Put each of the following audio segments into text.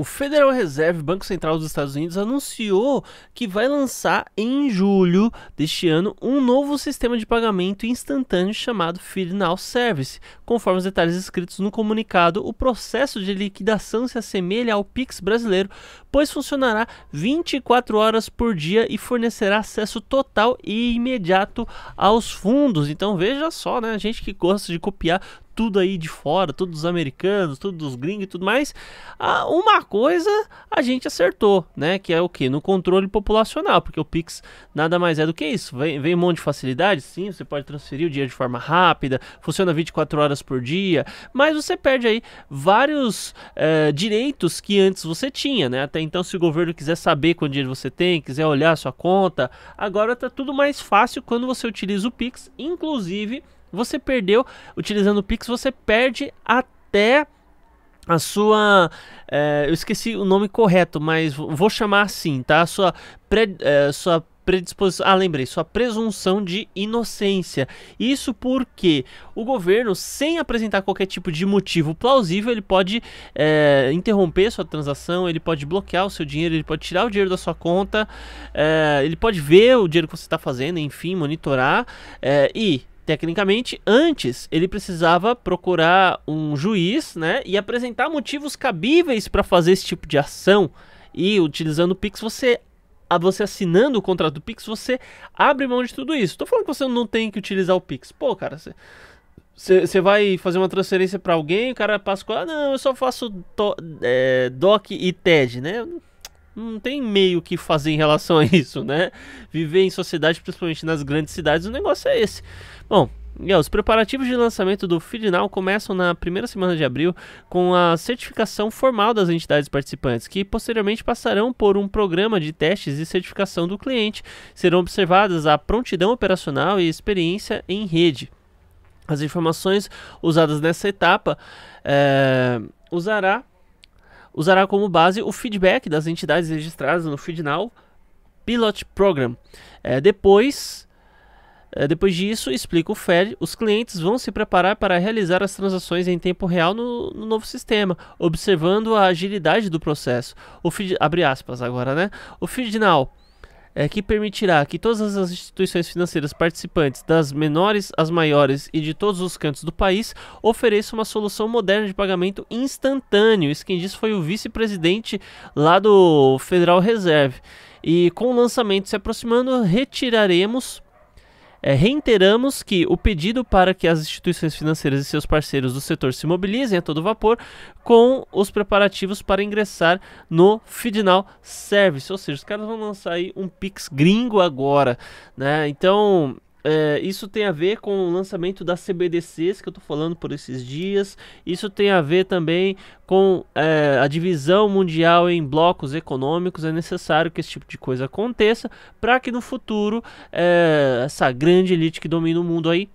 O Federal Reserve, Banco Central dos Estados Unidos, anunciou que vai lançar em julho deste ano um novo sistema de pagamento instantâneo chamado Feed Now Service. Conforme os detalhes escritos no comunicado, o processo de liquidação se assemelha ao Pix brasileiro, pois funcionará 24 horas por dia e fornecerá acesso total e imediato aos fundos. Então veja só, né, gente que gosta de copiar tudo aí de fora, todos os americanos, todos os gringos e tudo mais, ah, uma coisa a gente acertou, né? Que é o que? No controle populacional, porque o Pix nada mais é do que isso. Vem, vem um monte de facilidade, sim, você pode transferir o dinheiro de forma rápida, funciona 24 horas por dia, mas você perde aí vários eh, direitos que antes você tinha, né? Até então, se o governo quiser saber quanto dinheiro você tem, quiser olhar a sua conta, agora tá tudo mais fácil quando você utiliza o Pix, inclusive você perdeu, utilizando o Pix, você perde até a sua. É, eu esqueci o nome correto, mas vou chamar assim, tá? A sua, pré, é, eh, sua predisposição. Ah, lembrei, sua presunção de inocência. Isso porque o governo, sem apresentar qualquer tipo de motivo plausível, ele pode é, interromper sua transação, ele pode bloquear o seu dinheiro, ele pode tirar o dinheiro da sua conta, ele pode ver o dinheiro que você está fazendo, enfim, monitorar e Tecnicamente, antes ele precisava procurar um juiz, né, e apresentar motivos cabíveis para fazer esse tipo de ação. E utilizando o Pix, você você assinando o contrato do Pix, você abre mão de tudo isso. Tô falando que você não tem que utilizar o Pix. Pô, cara, você vai fazer uma transferência para alguém, o cara passa com, ah, não, eu só faço to, é, DOC e TED, né? não tem meio que fazer em relação a isso, né? Viver em sociedade, principalmente nas grandes cidades, o negócio é esse. Bom, e, ó, os preparativos de lançamento do FeedNow começam na primeira semana de abril com a certificação formal das entidades participantes, que posteriormente passarão por um programa de testes e certificação do cliente. Serão observadas a prontidão operacional e experiência em rede. As informações usadas nessa etapa é, usará usará como base o feedback das entidades registradas no FeedNow Pilot Program. É, depois, é, depois disso, explica o Fed, os clientes vão se preparar para realizar as transações em tempo real no, no novo sistema, observando a agilidade do processo. O feed, abre aspas agora, né? O FeedNow é, que permitirá que todas as instituições financeiras participantes, das menores às maiores e de todos os cantos do país, ofereçam uma solução moderna de pagamento instantâneo. Isso quem disse foi o vice-presidente lá do Federal Reserve. E com o lançamento se aproximando, retiraremos é, reiteramos que o pedido para que as instituições financeiras e seus parceiros do setor se mobilizem a todo vapor com os preparativos para ingressar no Fidinal Service, ou seja, os caras vão lançar aí um Pix gringo agora, né? Então, é, isso tem a ver com o lançamento das CBDCs que eu estou falando por esses dias. Isso tem a ver também com é, a divisão mundial em blocos econômicos. É necessário que esse tipo de coisa aconteça para que no futuro é, essa grande elite que domina o mundo aí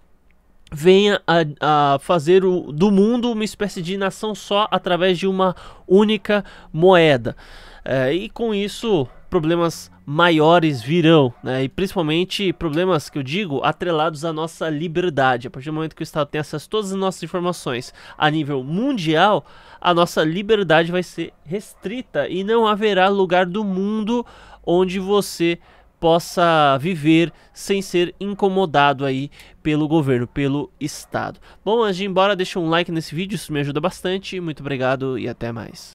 venha a, a fazer o, do mundo uma espécie de nação só através de uma única moeda. É, e com isso problemas maiores virão, né? E principalmente problemas que eu digo atrelados à nossa liberdade. A partir do momento que o Estado tem acesso a todas as nossas informações a nível mundial, a nossa liberdade vai ser restrita e não haverá lugar do mundo onde você possa viver sem ser incomodado aí pelo governo, pelo Estado. Bom, antes de ir embora, deixa um like nesse vídeo, isso me ajuda bastante. Muito obrigado e até mais.